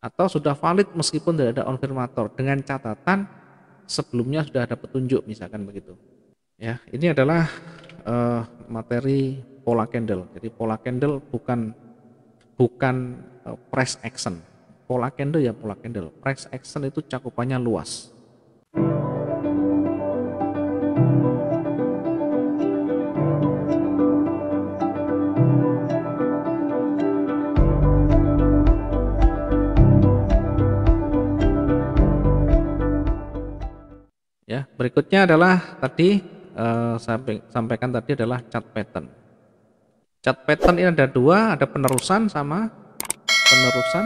atau sudah valid meskipun tidak ada konfirmator dengan catatan sebelumnya sudah ada petunjuk misalkan begitu. Ya, ini adalah uh, materi pola candle. Jadi pola candle bukan bukan uh, eh, press action. Pola candle ya pola candle. press action itu cakupannya luas. berikutnya adalah tadi eh, sampai, sampaikan tadi adalah cat pattern. Cat pattern ini ada dua, ada penerusan sama penerusan,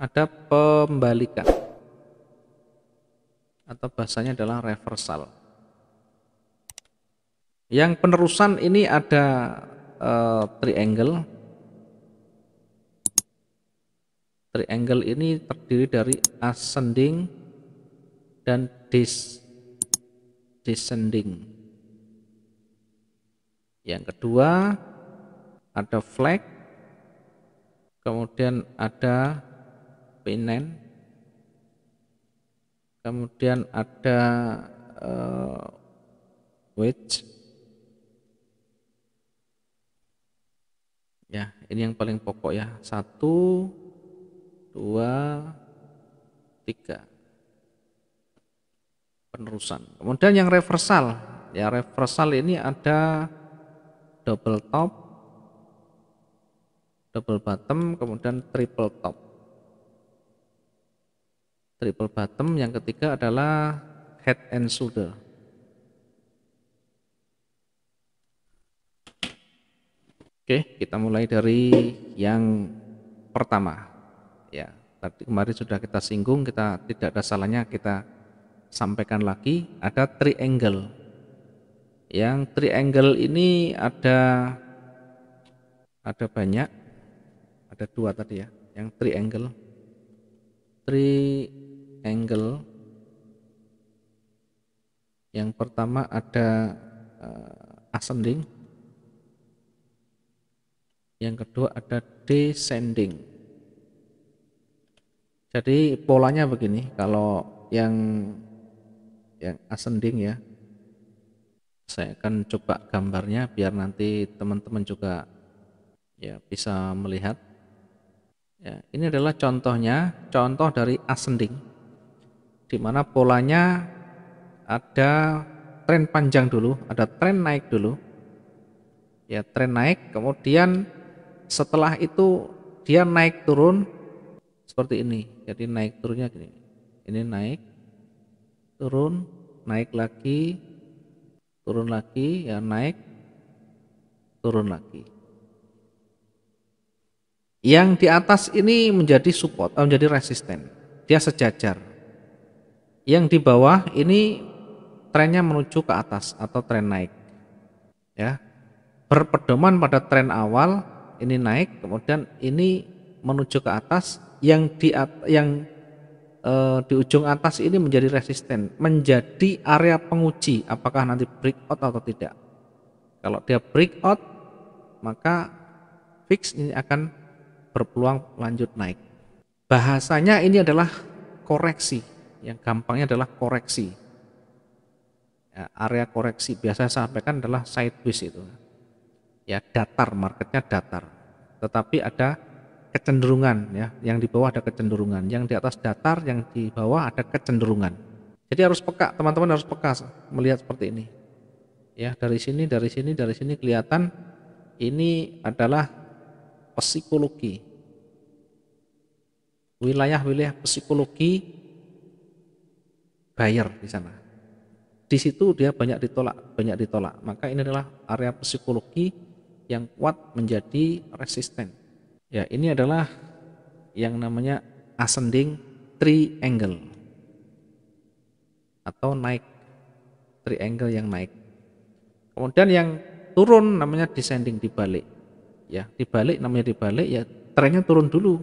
ada pembalikan atau bahasanya adalah reversal. Yang penerusan ini ada eh, triangle. Triangle ini terdiri dari ascending, dan dis descending. Yang kedua ada flag, kemudian ada pinen, kemudian ada uh, wedge. Ya, ini yang paling pokok ya. Satu, dua, tiga penerusan. Kemudian yang reversal, ya reversal ini ada double top, double bottom, kemudian triple top. Triple bottom yang ketiga adalah head and shoulder. Oke, kita mulai dari yang pertama. Ya, tadi kemarin sudah kita singgung, kita tidak ada salahnya kita sampaikan lagi ada triangle. Yang triangle ini ada ada banyak, ada dua tadi ya, yang triangle. Triangle yang pertama ada uh, ascending, yang kedua ada descending. Jadi polanya begini, kalau yang yang ascending ya saya akan coba gambarnya biar nanti teman-teman juga ya bisa melihat ya ini adalah contohnya contoh dari ascending di mana polanya ada tren panjang dulu ada tren naik dulu ya tren naik kemudian setelah itu dia naik turun seperti ini jadi naik turunnya gini ini naik turun naik lagi turun lagi ya naik turun lagi yang di atas ini menjadi support atau eh, menjadi resisten dia sejajar yang di bawah ini trennya menuju ke atas atau tren naik ya berpedoman pada tren awal ini naik kemudian ini menuju ke atas yang di yang uh, di ujung atas ini menjadi resisten, menjadi area penguji apakah nanti breakout atau tidak. Kalau dia breakout, maka fix ini akan berpeluang lanjut naik. Bahasanya ini adalah koreksi, yang gampangnya adalah koreksi. Ya, area koreksi biasa saya sampaikan adalah sideways itu. Ya datar, marketnya datar. Tetapi ada kecenderungan ya, yang di bawah ada kecenderungan, yang di atas datar, yang di bawah ada kecenderungan. Jadi harus peka, teman-teman harus peka melihat seperti ini. Ya, dari sini, dari sini, dari sini kelihatan ini adalah psikologi. Wilayah-wilayah psikologi buyer di sana. Di situ dia banyak ditolak, banyak ditolak. Maka ini adalah area psikologi yang kuat menjadi resisten Ya, ini adalah yang namanya ascending triangle atau naik triangle yang naik. Kemudian yang turun namanya descending dibalik. Ya, dibalik namanya dibalik ya trennya turun dulu.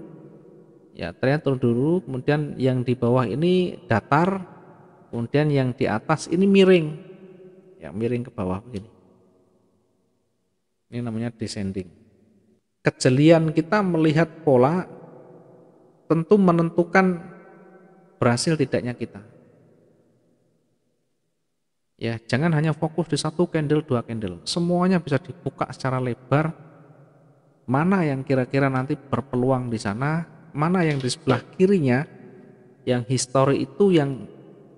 Ya, trennya turun dulu, kemudian yang di bawah ini datar, kemudian yang di atas ini miring. Ya, miring ke bawah begini. Ini namanya descending kejelian kita melihat pola tentu menentukan berhasil tidaknya kita. Ya, jangan hanya fokus di satu candle, dua candle. Semuanya bisa dibuka secara lebar. Mana yang kira-kira nanti berpeluang di sana, mana yang di sebelah kirinya yang histori itu yang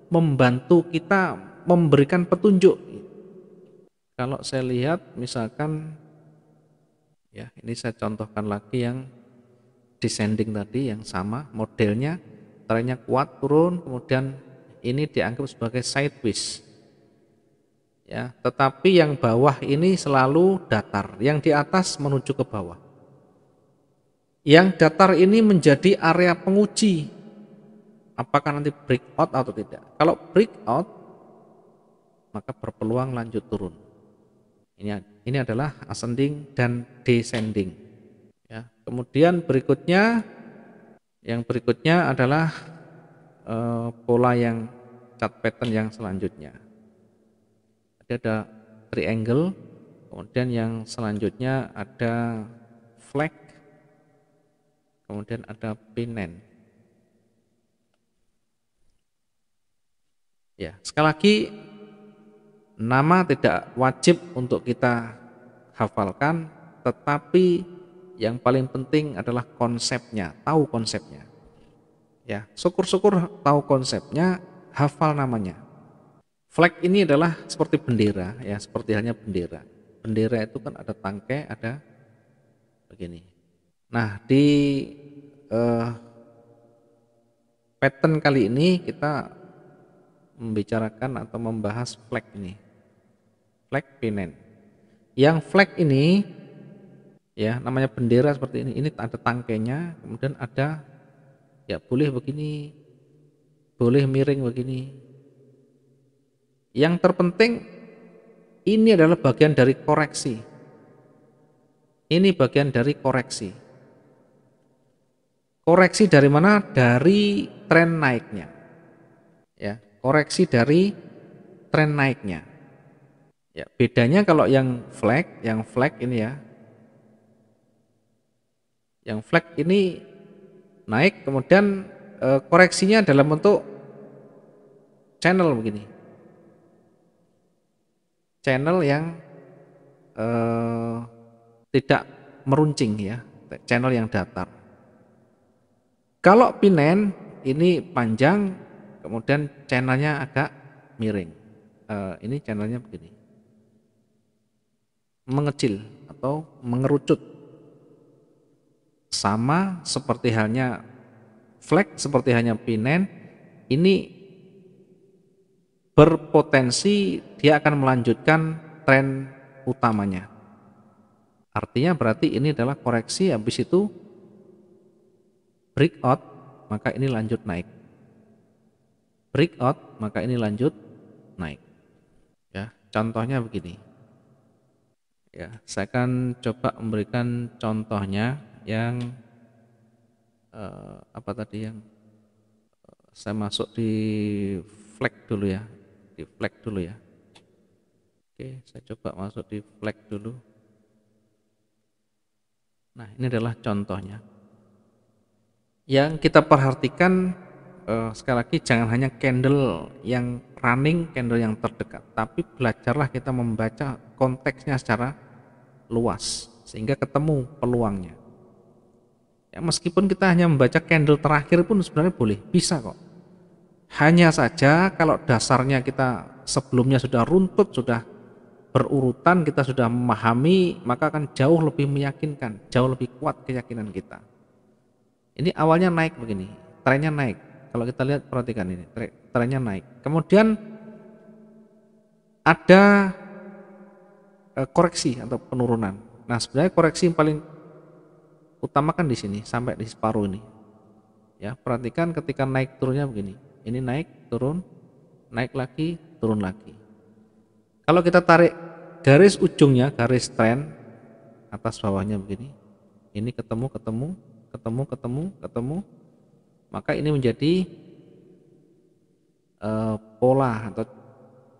membantu kita memberikan petunjuk. Kalau saya lihat misalkan Ya, ini saya contohkan lagi yang descending tadi yang sama modelnya trennya kuat turun kemudian ini dianggap sebagai sideways ya tetapi yang bawah ini selalu datar yang di atas menuju ke bawah yang datar ini menjadi area penguji apakah nanti breakout atau tidak kalau breakout maka berpeluang lanjut turun ini ini adalah ascending dan descending. Ya. Kemudian berikutnya yang berikutnya adalah uh, pola yang cat pattern yang selanjutnya. Ada ada triangle, kemudian yang selanjutnya ada flag, kemudian ada pinen. Ya, sekali lagi Nama tidak wajib untuk kita hafalkan, tetapi yang paling penting adalah konsepnya, tahu konsepnya. Ya, syukur-syukur tahu konsepnya, hafal namanya. Flag ini adalah seperti bendera, ya, seperti halnya bendera. Bendera itu kan ada tangkai, ada begini. Nah, di eh, pattern kali ini kita membicarakan atau membahas flag ini flag pennant. Yang flag ini ya namanya bendera seperti ini. Ini ada tangkainya, kemudian ada ya boleh begini, boleh miring begini. Yang terpenting ini adalah bagian dari koreksi. Ini bagian dari koreksi. Koreksi dari mana? Dari tren naiknya. Ya, koreksi dari tren naiknya. Ya, bedanya kalau yang flag, yang flag ini ya. Yang flag ini naik kemudian e, koreksinya dalam bentuk channel begini. Channel yang e, tidak meruncing ya, channel yang datar. Kalau pinen ini panjang kemudian channelnya agak miring. E, ini channelnya begini mengecil atau mengerucut. Sama seperti halnya flag seperti halnya pinen, ini berpotensi dia akan melanjutkan tren utamanya. Artinya berarti ini adalah koreksi habis itu breakout maka ini lanjut naik. Breakout maka ini lanjut naik. Ya, contohnya begini. Ya, saya akan coba memberikan contohnya yang eh, apa tadi yang eh, saya masuk di flag dulu ya, di flag dulu ya. Oke, saya coba masuk di flag dulu. Nah, ini adalah contohnya. Yang kita perhatikan uh, sekali lagi jangan hanya candle yang running candle yang terdekat tapi belajarlah kita membaca konteksnya secara luas sehingga ketemu peluangnya ya meskipun kita hanya membaca candle terakhir pun sebenarnya boleh bisa kok hanya saja kalau dasarnya kita sebelumnya sudah runtut sudah berurutan kita sudah memahami maka akan jauh lebih meyakinkan jauh lebih kuat keyakinan kita ini awalnya naik begini trennya naik kalau kita lihat perhatikan ini, trennya naik. Kemudian ada eh, koreksi atau penurunan. Nah, sebenarnya koreksi yang paling utama kan di sini sampai di separuh ini. Ya, perhatikan ketika naik turunnya begini. Ini naik, turun, naik lagi, turun lagi. Kalau kita tarik garis ujungnya, garis tren atas bawahnya begini. Ini ketemu, ketemu, ketemu, ketemu, ketemu, maka ini menjadi uh, pola atau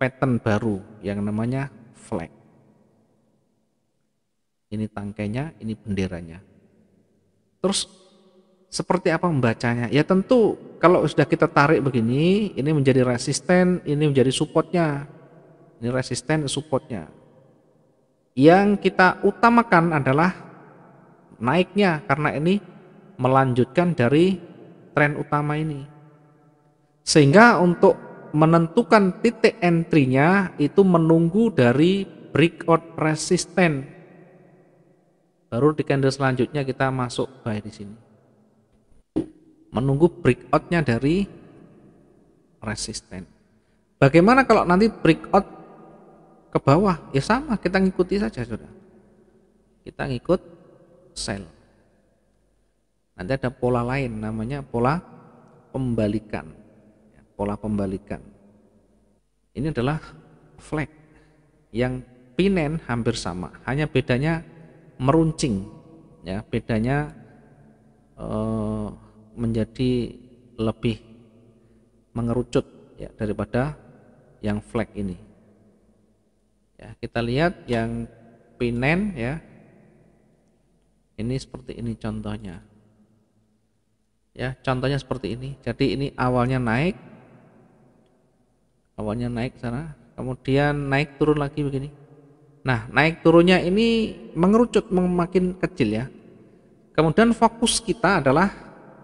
pattern baru yang namanya flag. Ini tangkainya, ini benderanya. Terus seperti apa membacanya? Ya tentu kalau sudah kita tarik begini, ini menjadi resisten, ini menjadi supportnya. Ini resisten, supportnya. Yang kita utamakan adalah naiknya karena ini melanjutkan dari tren utama ini. Sehingga untuk menentukan titik entry-nya itu menunggu dari breakout resisten. Baru di candle selanjutnya kita masuk buy di sini. Menunggu breakout-nya dari resisten. Bagaimana kalau nanti breakout ke bawah? Ya sama, kita ngikuti saja sudah. Kita ngikut sell. Nanti ada pola lain namanya pola pembalikan. Ya, pola pembalikan. Ini adalah flag yang pinen hampir sama, hanya bedanya meruncing. Ya, bedanya eh, menjadi lebih mengerucut ya daripada yang flag ini. Ya, kita lihat yang pinen ya. Ini seperti ini contohnya ya contohnya seperti ini jadi ini awalnya naik awalnya naik sana kemudian naik turun lagi begini nah naik turunnya ini mengerucut makin kecil ya kemudian fokus kita adalah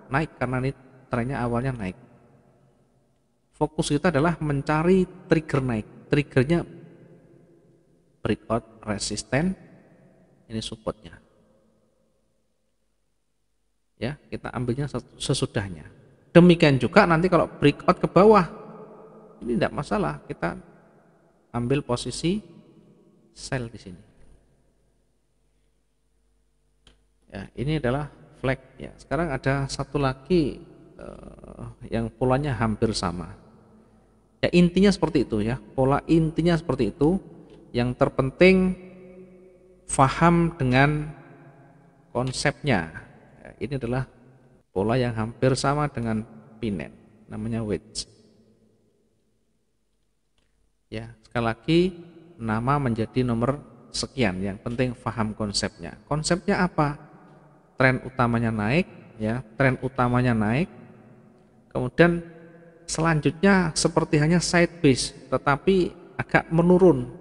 naik karena ini trennya awalnya naik fokus kita adalah mencari trigger naik triggernya breakout resisten ini supportnya ya kita ambilnya sesudahnya demikian juga nanti kalau breakout ke bawah ini tidak masalah kita ambil posisi sell di sini ya ini adalah flag ya sekarang ada satu lagi uh, yang polanya hampir sama ya intinya seperti itu ya pola intinya seperti itu yang terpenting faham dengan konsepnya ini adalah pola yang hampir sama dengan pinet namanya wedge. Ya, sekali lagi nama menjadi nomor sekian. Yang penting paham konsepnya. Konsepnya apa? Tren utamanya naik, ya, tren utamanya naik. Kemudian selanjutnya seperti hanya side base tetapi agak menurun.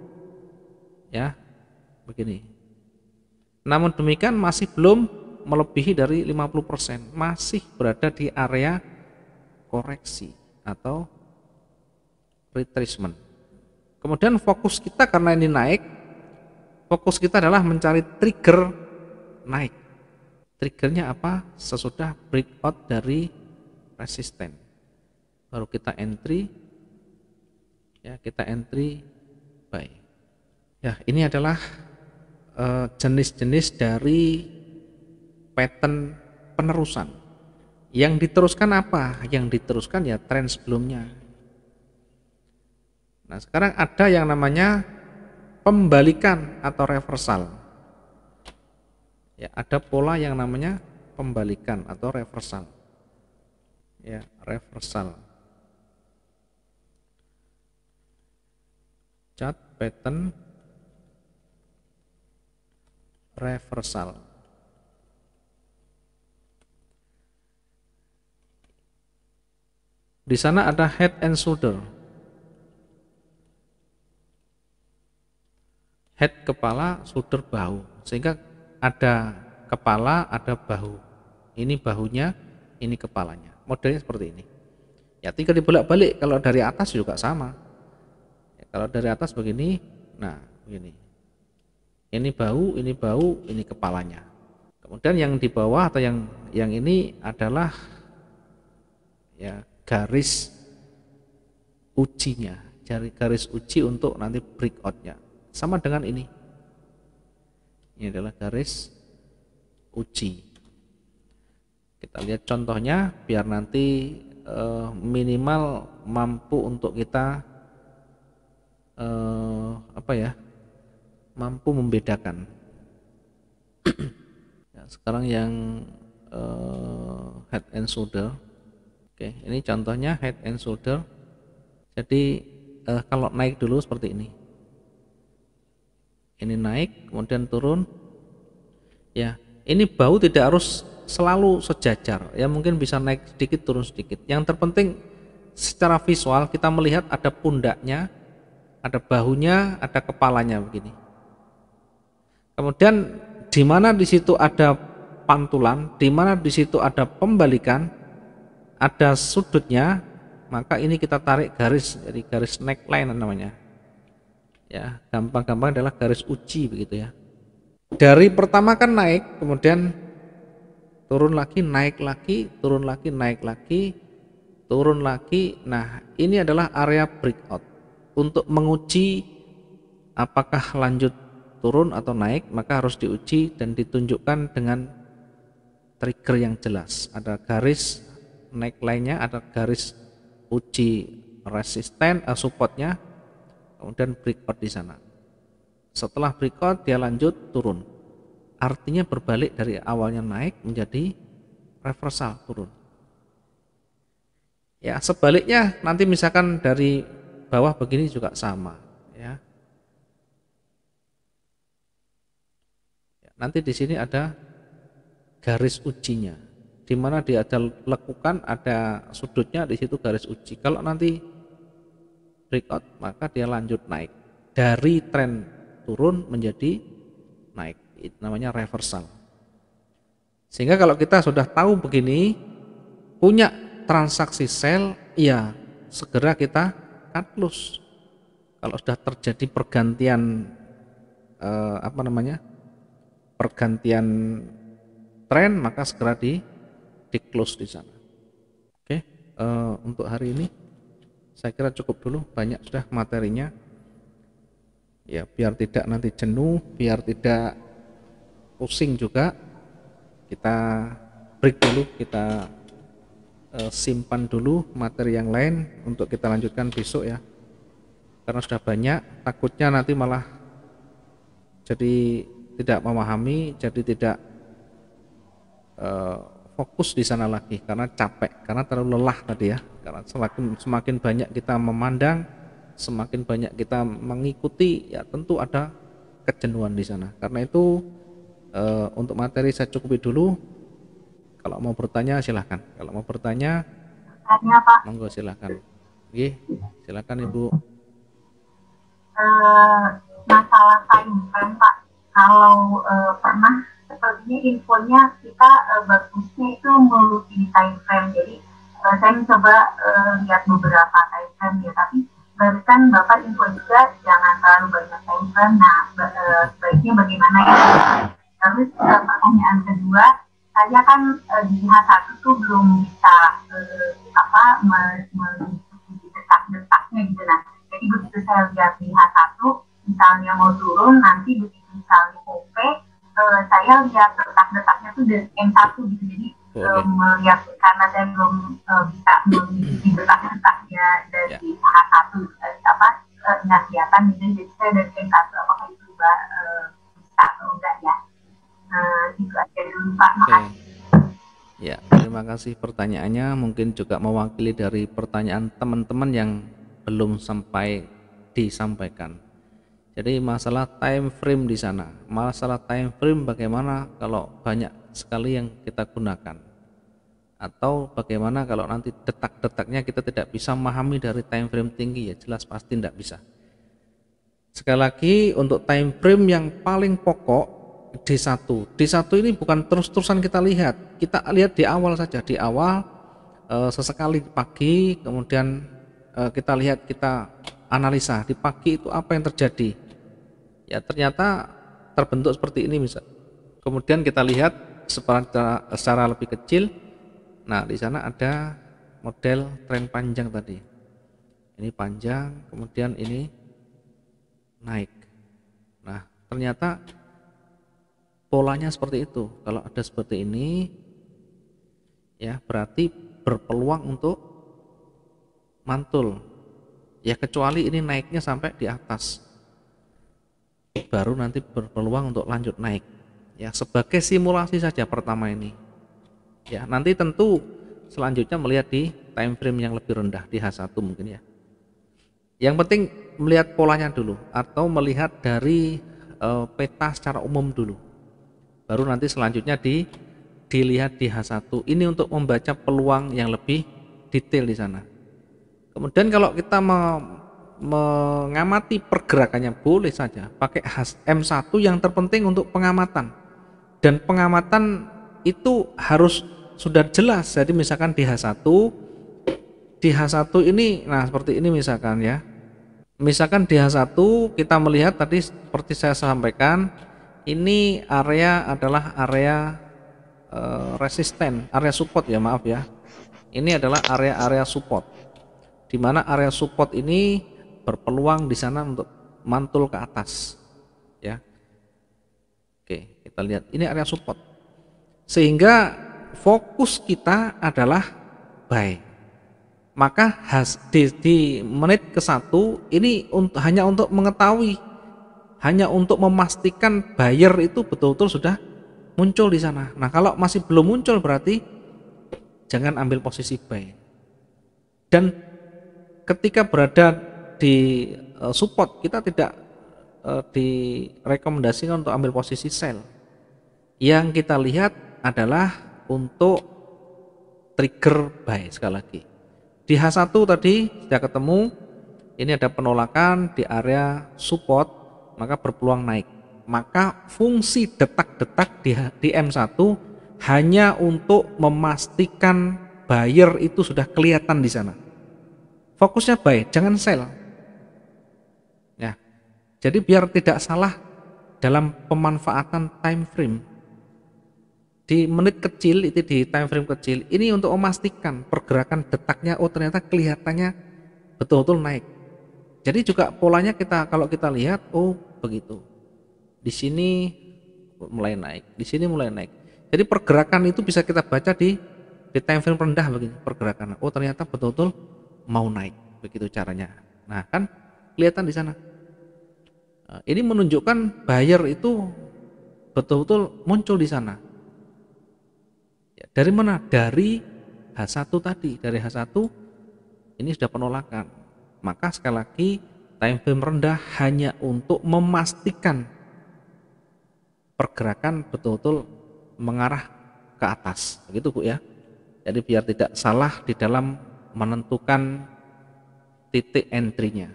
Ya, begini. Namun demikian masih belum melebihi dari 50% masih berada di area koreksi atau retracement. Kemudian fokus kita karena ini naik, fokus kita adalah mencari trigger naik. Triggernya apa? Sesudah breakout dari resisten. Baru kita entry, ya kita entry baik. Ya, ini adalah eh, jenis-jenis uh, jenis -jenis dari pattern penerusan. Yang diteruskan apa? Yang diteruskan ya tren sebelumnya. Nah sekarang ada yang namanya pembalikan atau reversal. Ya, ada pola yang namanya pembalikan atau reversal. Ya, reversal. Chart pattern reversal. Di sana ada head and shoulder. Head kepala, shoulder bahu. Sehingga ada kepala, ada bahu. Ini bahunya, ini kepalanya. Modelnya seperti ini. Ya tinggal dibolak-balik. Kalau dari atas juga sama. Ya, kalau dari atas begini, nah begini. Ini bahu, ini bahu, ini kepalanya. Kemudian yang di bawah atau yang yang ini adalah ya garis ujinya cari garis uji untuk nanti breakoutnya sama dengan ini ini adalah garis uji kita lihat contohnya biar nanti eh, minimal mampu untuk kita eh, apa ya mampu membedakan ya, sekarang yang eh, head and shoulder Oke, ini contohnya head and shoulder. Jadi eh, kalau naik dulu seperti ini. Ini naik, kemudian turun. Ya, ini bau tidak harus selalu sejajar. Ya mungkin bisa naik sedikit turun sedikit. Yang terpenting secara visual kita melihat ada pundaknya, ada bahunya, ada kepalanya begini. Kemudian di mana di situ ada pantulan, di mana di situ ada pembalikan, ada sudutnya maka ini kita tarik garis dari garis neckline namanya ya gampang-gampang adalah garis uji begitu ya dari pertama kan naik kemudian turun lagi naik lagi turun lagi naik lagi turun lagi nah ini adalah area breakout untuk menguji apakah lanjut turun atau naik maka harus diuji dan ditunjukkan dengan trigger yang jelas ada garis neckline-nya ada garis uji resisten uh, supportnya kemudian breakout di sana setelah breakout dia lanjut turun artinya berbalik dari awalnya naik menjadi reversal turun ya sebaliknya nanti misalkan dari bawah begini juga sama ya, ya nanti di sini ada garis ujinya di mana dia ada lekukan, ada sudutnya, di situ garis uji. Kalau nanti breakout, maka dia lanjut naik. Dari tren turun menjadi naik. Itu namanya reversal. Sehingga kalau kita sudah tahu begini, punya transaksi sell, ya segera kita cut loss. Kalau sudah terjadi pergantian eh, apa namanya? pergantian tren maka segera di di close di sana. Oke, uh, untuk hari ini saya kira cukup dulu, banyak sudah materinya. Ya, biar tidak nanti jenuh, biar tidak pusing juga. Kita break dulu, kita uh, simpan dulu materi yang lain untuk kita lanjutkan besok ya. Karena sudah banyak, takutnya nanti malah jadi tidak memahami, jadi tidak uh, fokus di sana lagi karena capek, karena terlalu lelah tadi ya. Karena semakin semakin banyak kita memandang, semakin banyak kita mengikuti, ya tentu ada kejenuhan di sana. Karena itu e, untuk materi saya cukupi dulu. Kalau mau bertanya silahkan. Kalau mau bertanya, Tanya, Pak. monggo silahkan. Oke, silahkan Ibu. Uh, masalah saingan Pak, kalau uh, pernah sepertinya infonya kita uh, bagusnya itu mengikuti time frame. Jadi uh, saya mencoba uh, lihat beberapa time frame ya, tapi barusan Bapak info juga jangan terlalu banyak time frame. Nah, uh, sebaiknya bagaimana ya? Terus uh, pertanyaan kedua, saya kan uh, di H1 tuh belum bisa uh, apa mengikuti detak-detaknya gitu nah. Jadi begitu saya lihat di H1, misalnya mau turun nanti begitu misalnya OP uh, saya lihat detak-detaknya tuh dari M1 gitu jadi eh, okay. um, melihat karena saya belum uh, bisa mengikuti detak-detaknya dari yeah. H1 uh, apa uh, kelihatan gitu jadi saya dari M1 apakah itu uh, bisa atau enggak ya uh, itu aja dulu Pak makasih okay. Ya, terima kasih pertanyaannya. Mungkin juga mewakili dari pertanyaan teman-teman yang belum sampai disampaikan. Jadi masalah time frame di sana, masalah time frame bagaimana kalau banyak sekali yang kita gunakan atau bagaimana kalau nanti detak-detaknya kita tidak bisa memahami dari time frame tinggi ya jelas pasti tidak bisa. Sekali lagi untuk time frame yang paling pokok D1. D1 ini bukan terus-terusan kita lihat, kita lihat di awal saja, di awal eh, sesekali pagi kemudian eh, kita lihat kita analisa di pagi itu apa yang terjadi ya ternyata terbentuk seperti ini misal. Kemudian kita lihat secara, secara lebih kecil. Nah, di sana ada model tren panjang tadi. Ini panjang, kemudian ini naik. Nah, ternyata polanya seperti itu. Kalau ada seperti ini ya berarti berpeluang untuk mantul. Ya kecuali ini naiknya sampai di atas baru nanti berpeluang untuk lanjut naik ya sebagai simulasi saja pertama ini ya nanti tentu selanjutnya melihat di time frame yang lebih rendah di H1 mungkin ya yang penting melihat polanya dulu atau melihat dari e, peta secara umum dulu baru nanti selanjutnya di dilihat di H1 ini untuk membaca peluang yang lebih detail di sana kemudian kalau kita mengamati pergerakannya boleh saja pakai M1 yang terpenting untuk pengamatan dan pengamatan itu harus sudah jelas jadi misalkan di H1 di H1 ini nah seperti ini misalkan ya misalkan di H1 kita melihat tadi seperti saya sampaikan ini area adalah area uh, resisten area support ya maaf ya ini adalah area-area support dimana area support ini berpeluang di sana untuk mantul ke atas ya oke kita lihat ini area support sehingga fokus kita adalah buy maka has, di, di menit ke satu ini untuk, hanya untuk mengetahui hanya untuk memastikan buyer itu betul-betul sudah muncul di sana nah kalau masih belum muncul berarti jangan ambil posisi buy dan ketika berada di eh, support, kita tidak eh, direkomendasikan untuk ambil posisi sell. Yang kita lihat adalah untuk trigger buy sekali lagi. Di H1 tadi sudah ketemu, ini ada penolakan di area support, maka berpeluang naik. Maka fungsi detak-detak di, di M1 hanya untuk memastikan buyer itu sudah kelihatan di sana. Fokusnya buy, jangan sell. Jadi biar tidak salah dalam pemanfaatan time frame. Di menit kecil itu di time frame kecil ini untuk memastikan pergerakan detaknya oh ternyata kelihatannya betul-betul naik. Jadi juga polanya kita kalau kita lihat oh begitu. Di sini mulai naik, di sini mulai naik. Jadi pergerakan itu bisa kita baca di di time frame rendah begini pergerakan. Oh ternyata betul-betul mau naik begitu caranya. Nah kan kelihatan di sana Eh, ini menunjukkan buyer itu betul-betul muncul di sana. Ya, dari mana? Dari H1 tadi, dari H1 ini sudah penolakan. Maka sekali lagi time frame rendah hanya untuk memastikan pergerakan betul-betul mengarah ke atas. Begitu Bu ya. Jadi biar tidak salah di dalam menentukan titik entry-nya.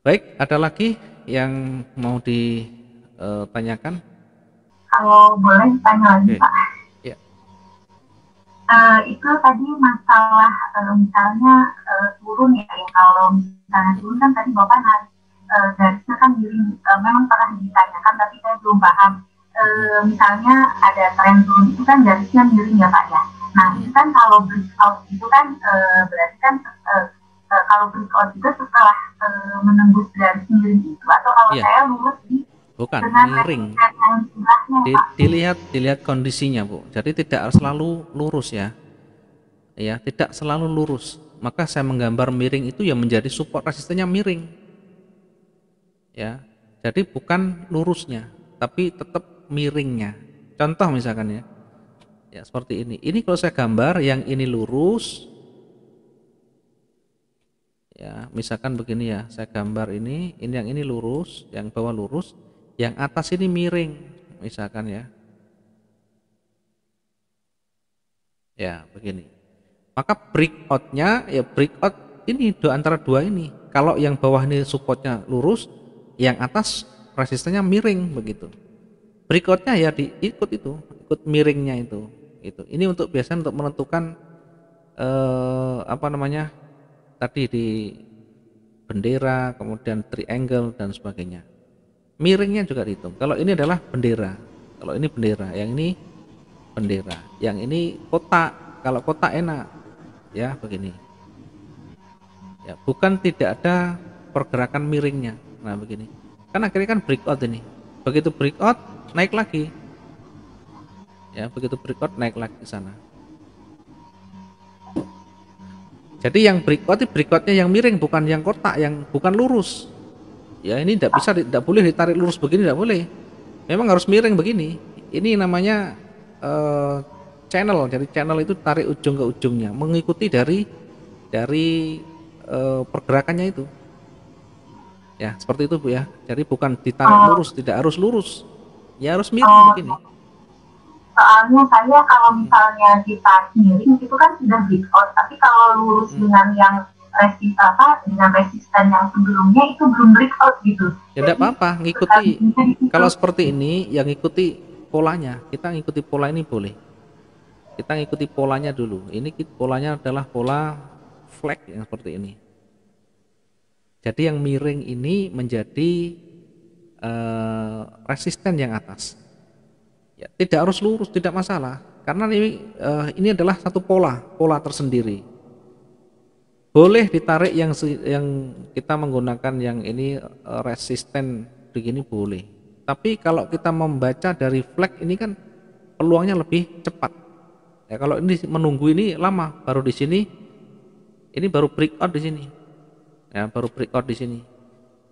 Baik, ada lagi yang mau ditanyakan? Kalau boleh tanya lagi okay. Pak. Yeah. Ya. Uh, itu tadi masalah uh, misalnya uh, turun ya, ya kalau misalnya turun kan tadi Bapak nari, uh, eh, garisnya kan diri, uh, memang pernah ditanyakan tapi saya belum paham. Uh, misalnya ada tren turun itu kan garisnya miring ya Pak ya. Nah hmm. itu kan kalau breakout itu kan uh, berarti kan uh, uh, kalau breakout itu setelah uh, menembus garis miring itu atau kalau yeah. saya lulus di bukan miring di, dilihat dilihat kondisinya bu jadi tidak selalu lurus ya ya tidak selalu lurus maka saya menggambar miring itu yang menjadi support resistennya miring ya jadi bukan lurusnya tapi tetap miringnya contoh misalkan ya ya seperti ini ini kalau saya gambar yang ini lurus ya misalkan begini ya saya gambar ini ini yang ini lurus yang bawah lurus yang atas ini miring misalkan ya ya begini maka breakoutnya ya breakout ini do antara dua ini kalau yang bawah ini supportnya lurus yang atas resistennya miring begitu breakoutnya ya diikut itu ikut miringnya itu itu ini untuk biasanya untuk menentukan eh, apa namanya tadi di bendera, kemudian triangle dan sebagainya. Miringnya juga dihitung. Kalau ini adalah bendera, kalau ini bendera, yang ini bendera, yang ini kotak. Kalau kotak enak, ya begini. Ya, bukan tidak ada pergerakan miringnya. Nah begini. Karena akhirnya kan breakout ini. Begitu breakout naik lagi. Ya begitu breakout naik lagi ke sana. Jadi yang berikutnya berikutnya yang miring bukan yang kotak yang bukan lurus. Ya ini tidak bisa tidak boleh ditarik lurus begini tidak boleh. Memang harus miring begini. Ini namanya uh, channel. Jadi channel itu tarik ujung ke ujungnya mengikuti dari dari uh, pergerakannya itu. Ya seperti itu bu ya. Jadi bukan ditarik lurus tidak harus lurus. Ya harus miring begini soalnya saya kalau misalnya kita miring itu kan sudah big out tapi kalau lurus hmm. dengan yang resist apa dengan resisten yang sebelumnya itu belum break out gitu ya tidak apa-apa ngikuti kalau seperti ini yang ngikuti polanya kita ngikuti pola ini boleh kita ngikuti polanya dulu ini polanya adalah pola flag yang seperti ini jadi yang miring ini menjadi uh, resisten yang atas ya, tidak harus lurus, tidak masalah. Karena ini, uh, ini adalah satu pola, pola tersendiri. Boleh ditarik yang yang kita menggunakan yang ini uh, resisten begini boleh. Tapi kalau kita membaca dari flag ini kan peluangnya lebih cepat. Ya, kalau ini menunggu ini lama, baru di sini, ini baru breakout di sini, ya baru breakout di sini.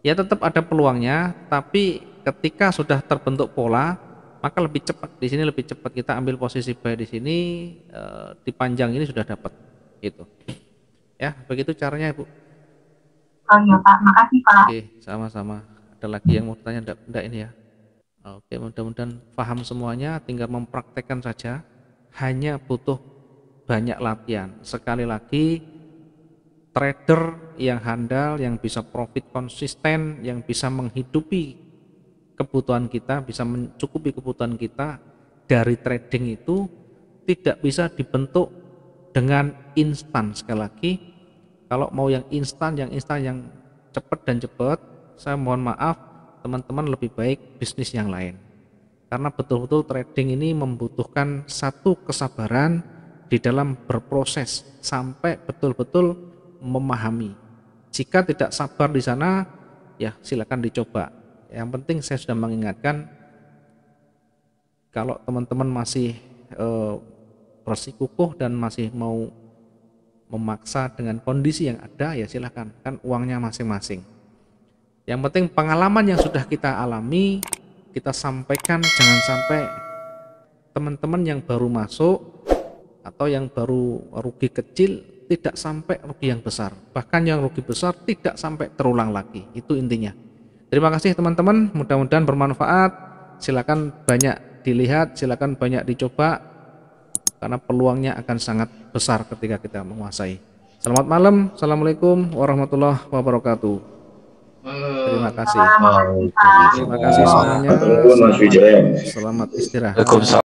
Ya tetap ada peluangnya, tapi ketika sudah terbentuk pola, maka lebih cepat di sini lebih cepat kita ambil posisi buy di sini e, di panjang ini sudah dapat gitu ya begitu caranya ibu oh iya pak makasih pak oke sama-sama ada lagi yang mau tanya enggak, enggak ini ya oke mudah-mudahan paham semuanya tinggal mempraktekkan saja hanya butuh banyak latihan sekali lagi trader yang handal yang bisa profit konsisten yang bisa menghidupi kebutuhan kita, bisa mencukupi kebutuhan kita dari trading itu tidak bisa dibentuk dengan instan sekali lagi. Kalau mau yang instan, yang instan yang cepat dan cepat, saya mohon maaf teman-teman lebih baik bisnis yang lain. Karena betul-betul trading ini membutuhkan satu kesabaran di dalam berproses sampai betul-betul memahami. Jika tidak sabar di sana, ya silakan dicoba yang penting saya sudah mengingatkan kalau teman-teman masih e, eh, bersikukuh dan masih mau memaksa dengan kondisi yang ada ya silahkan kan uangnya masing-masing. Yang penting pengalaman yang sudah kita alami kita sampaikan jangan sampai teman-teman yang baru masuk atau yang baru rugi kecil tidak sampai rugi yang besar bahkan yang rugi besar tidak sampai terulang lagi itu intinya Terima kasih teman-teman, mudah-mudahan bermanfaat. Silakan banyak dilihat, silakan banyak dicoba karena peluangnya akan sangat besar ketika kita menguasai. Selamat malam, assalamualaikum warahmatullahi wabarakatuh. Terima kasih. Terima kasih semuanya. Selamat, selamat istirahat.